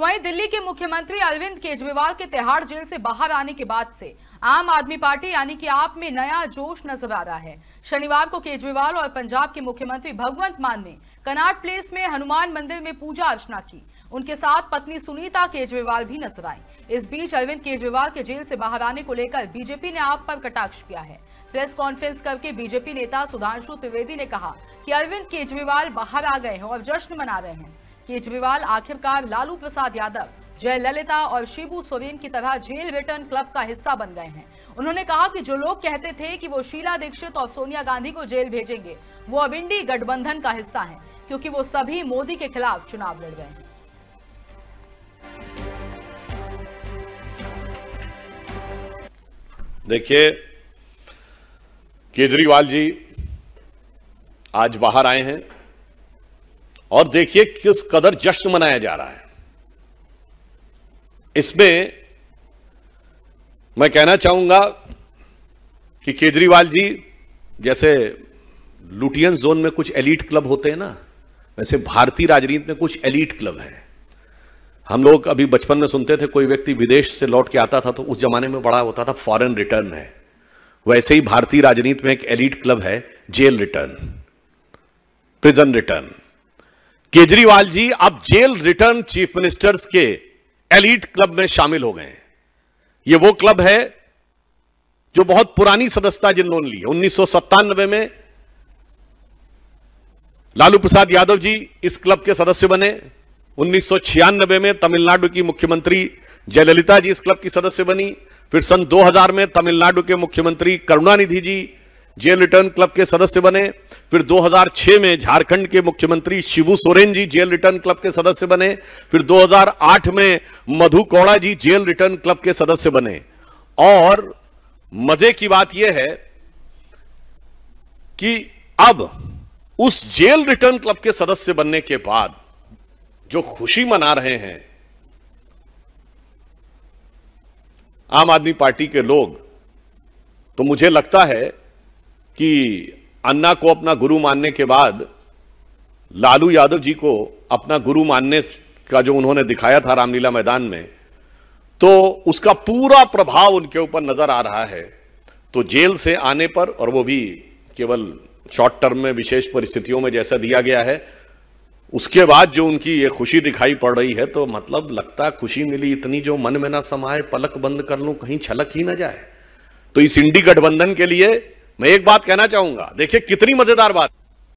तो वहीं दिल्ली के मुख्यमंत्री अरविंद केजरीवाल के तिहाड़ जेल से बाहर आने के बाद से आम आदमी पार्टी यानी कि आप में नया जोश नजर आ रहा है शनिवार को केजरीवाल और पंजाब के मुख्यमंत्री भगवंत मान ने कनाट प्लेस में हनुमान मंदिर में पूजा अर्चना की उनके साथ पत्नी सुनीता केजरीवाल भी नजर आई इस बीच अरविंद केजरीवाल के जेल से बाहर आने को लेकर बीजेपी ने आप पर कटाक्ष किया है प्रेस कॉन्फ्रेंस करके बीजेपी नेता सुधांशु त्रिवेदी ने कहा कि अरविंद केजरीवाल बाहर आ गए हैं और जश्न मना रहे हैं केजरीवाल आखिरकार लालू प्रसाद यादव जयललिता और शिबू सोरेन की तरह जेल वेटर्न क्लब का हिस्सा बन गए हैं उन्होंने कहा कि जो लोग कहते थे कि वो शीला दीक्षित और सोनिया गांधी को जेल भेजेंगे वो अब इंडी गठबंधन का हिस्सा हैं क्योंकि वो सभी मोदी के खिलाफ चुनाव लड़ रहे हैं देखिए केजरीवाल जी आज बाहर आए हैं और देखिए किस कदर जश्न मनाया जा रहा है इसमें मैं कहना चाहूंगा कि केजरीवाल जी जैसे लुटियन जोन में कुछ एलिट क्लब होते हैं ना वैसे भारतीय राजनीति में कुछ एलिट क्लब है हम लोग अभी बचपन में सुनते थे कोई व्यक्ति विदेश से लौट के आता था तो उस जमाने में बड़ा होता था फॉरेन रिटर्न है वैसे ही भारतीय राजनीति में एक एलिट क्लब है jail return prison return Kejriwal ji अब जेल रिटर्न चीफ मिनिस्टर्स के एलिट क्लब में शामिल हो गए हैं ये वो क्लब है जो बहुत पुरानी सदस्यता जिन्होंने ली है उन्नीस में लालू प्रसाद यादव जी इस क्लब के सदस्य बने उन्नीस में तमिलनाडु की मुख्यमंत्री जयललिता जी इस क्लब की सदस्य बनी फिर सन 2000 में तमिलनाडु के मुख्यमंत्री Karunanidhi ji jail return club के सदस्य बने फिर 2006 में झारखंड के मुख्यमंत्री Shibu Soren ji jail return club के सदस्य बने फिर 2008 में Madhu Koda ji jail return club के सदस्य बने और मजे की बात यह है कि अब उस जेल रिटर्न क्लब के सदस्य बनने के बाद जो खुशी मना रहे हैं आम आदमी पार्टी के लोग तो मुझे लगता है कि अन्ना को अपना गुरु मानने के बाद लालू यादव जी को अपना गुरु मानने का जो उन्होंने दिखाया था रामलीला मैदान में तो उसका पूरा प्रभाव उनके ऊपर नजर आ रहा है तो जेल से आने पर और वो भी केवल शॉर्ट टर्म में विशेष परिस्थितियों में जैसा दिया गया है उसके बाद जो उनकी ये खुशी दिखाई पड़ रही है तो मतलब लगता खुशी मिली इतनी जो मन में ना समाए पलक बंद कर लूं कहीं छलक ही ना जाए तो इस इंडी गठबंधन के लिए मैं एक बात कहना चाहूंगा देखिए कितनी मजेदार बात